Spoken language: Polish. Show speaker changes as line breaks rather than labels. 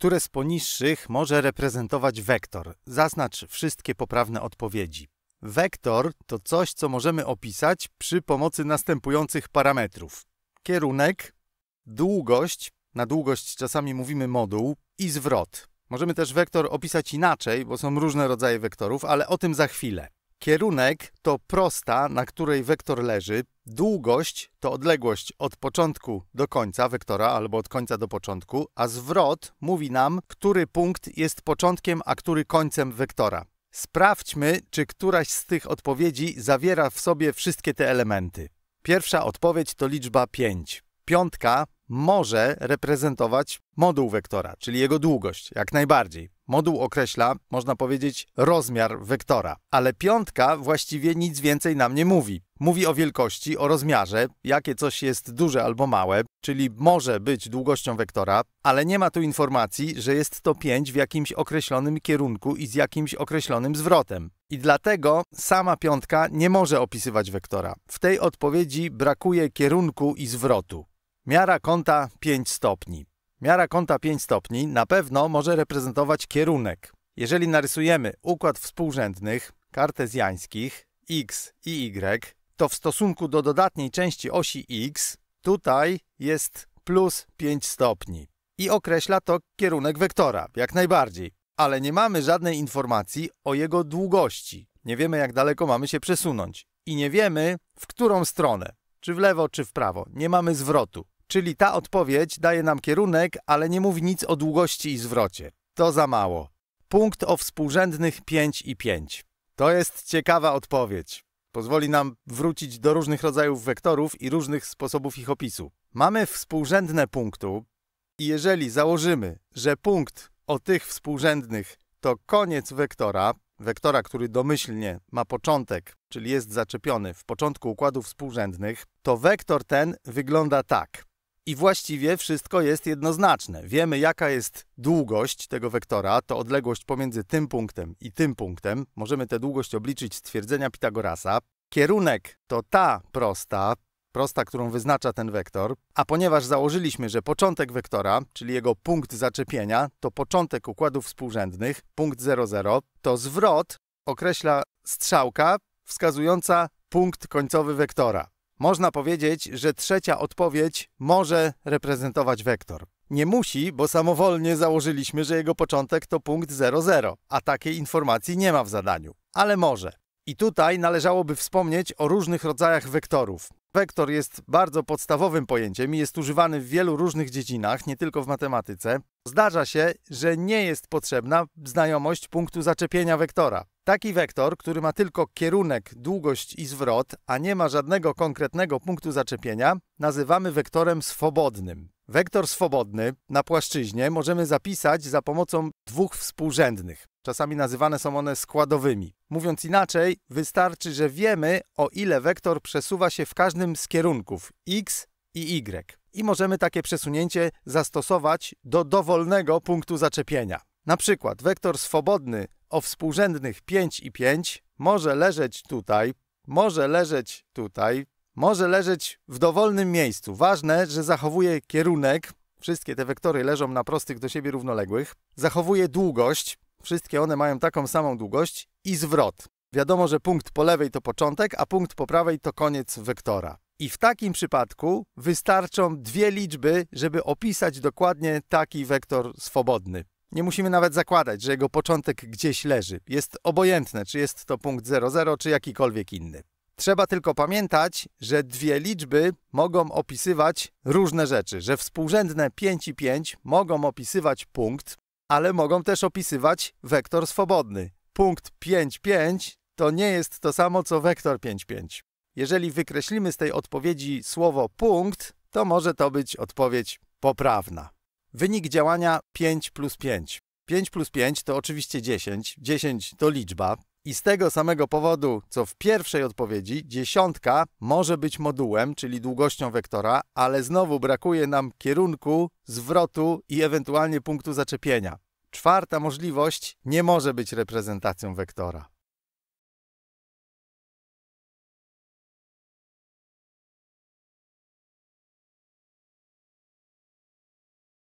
które z poniższych może reprezentować wektor? Zaznacz wszystkie poprawne odpowiedzi. Wektor to coś, co możemy opisać przy pomocy następujących parametrów. Kierunek, długość, na długość czasami mówimy moduł, i zwrot. Możemy też wektor opisać inaczej, bo są różne rodzaje wektorów, ale o tym za chwilę. Kierunek to prosta, na której wektor leży. Długość to odległość od początku do końca wektora albo od końca do początku, a zwrot mówi nam, który punkt jest początkiem, a który końcem wektora. Sprawdźmy, czy któraś z tych odpowiedzi zawiera w sobie wszystkie te elementy. Pierwsza odpowiedź to liczba 5. Piątka może reprezentować moduł wektora, czyli jego długość, jak najbardziej. Moduł określa, można powiedzieć, rozmiar wektora, ale piątka właściwie nic więcej nam nie mówi. Mówi o wielkości, o rozmiarze, jakie coś jest duże albo małe, czyli może być długością wektora, ale nie ma tu informacji, że jest to 5 w jakimś określonym kierunku i z jakimś określonym zwrotem. I dlatego sama piątka nie może opisywać wektora. W tej odpowiedzi brakuje kierunku i zwrotu. Miara kąta 5 stopni. Miara kąta 5 stopni na pewno może reprezentować kierunek. Jeżeli narysujemy układ współrzędnych, kartezjańskich, x i y, to w stosunku do dodatniej części osi x tutaj jest plus 5 stopni. I określa to kierunek wektora, jak najbardziej. Ale nie mamy żadnej informacji o jego długości. Nie wiemy, jak daleko mamy się przesunąć. I nie wiemy, w którą stronę. Czy w lewo, czy w prawo. Nie mamy zwrotu. Czyli ta odpowiedź daje nam kierunek, ale nie mówi nic o długości i zwrocie. To za mało. Punkt o współrzędnych 5 i 5. To jest ciekawa odpowiedź. Pozwoli nam wrócić do różnych rodzajów wektorów i różnych sposobów ich opisu. Mamy współrzędne punktu i jeżeli założymy, że punkt o tych współrzędnych to koniec wektora, wektora, który domyślnie ma początek, czyli jest zaczepiony w początku układów współrzędnych, to wektor ten wygląda tak i właściwie wszystko jest jednoznaczne. Wiemy, jaka jest długość tego wektora, to odległość pomiędzy tym punktem i tym punktem. Możemy tę długość obliczyć z twierdzenia Pitagorasa. Kierunek to ta prosta, prosta, którą wyznacza ten wektor. A ponieważ założyliśmy, że początek wektora, czyli jego punkt zaczepienia, to początek układów współrzędnych, punkt 00, to zwrot określa strzałka wskazująca punkt końcowy wektora. Można powiedzieć, że trzecia odpowiedź może reprezentować wektor. Nie musi, bo samowolnie założyliśmy, że jego początek to punkt 00, a takiej informacji nie ma w zadaniu. Ale może. I tutaj należałoby wspomnieć o różnych rodzajach wektorów. Wektor jest bardzo podstawowym pojęciem i jest używany w wielu różnych dziedzinach, nie tylko w matematyce. Zdarza się, że nie jest potrzebna znajomość punktu zaczepienia wektora. Taki wektor, który ma tylko kierunek, długość i zwrot, a nie ma żadnego konkretnego punktu zaczepienia, nazywamy wektorem swobodnym. Wektor swobodny na płaszczyźnie możemy zapisać za pomocą dwóch współrzędnych. Czasami nazywane są one składowymi. Mówiąc inaczej, wystarczy, że wiemy, o ile wektor przesuwa się w każdym z kierunków x i y. I możemy takie przesunięcie zastosować do dowolnego punktu zaczepienia. Na przykład wektor swobodny o współrzędnych 5 i 5 może leżeć tutaj, może leżeć tutaj, może leżeć w dowolnym miejscu. Ważne, że zachowuje kierunek, wszystkie te wektory leżą na prostych do siebie równoległych, zachowuje długość, wszystkie one mają taką samą długość i zwrot. Wiadomo, że punkt po lewej to początek, a punkt po prawej to koniec wektora. I w takim przypadku wystarczą dwie liczby, żeby opisać dokładnie taki wektor swobodny. Nie musimy nawet zakładać, że jego początek gdzieś leży. Jest obojętne, czy jest to punkt 00, czy jakikolwiek inny. Trzeba tylko pamiętać, że dwie liczby mogą opisywać różne rzeczy, że współrzędne 5 i 5 mogą opisywać punkt, ale mogą też opisywać wektor swobodny. Punkt 5, 5 to nie jest to samo co wektor 5, 5. Jeżeli wykreślimy z tej odpowiedzi słowo punkt, to może to być odpowiedź poprawna. Wynik działania 5 plus 5. 5 plus 5 to oczywiście 10, 10 to liczba, i z tego samego powodu, co w pierwszej odpowiedzi, dziesiątka może być modułem, czyli długością wektora, ale znowu brakuje nam kierunku, zwrotu i ewentualnie punktu zaczepienia. Czwarta możliwość nie może być reprezentacją wektora.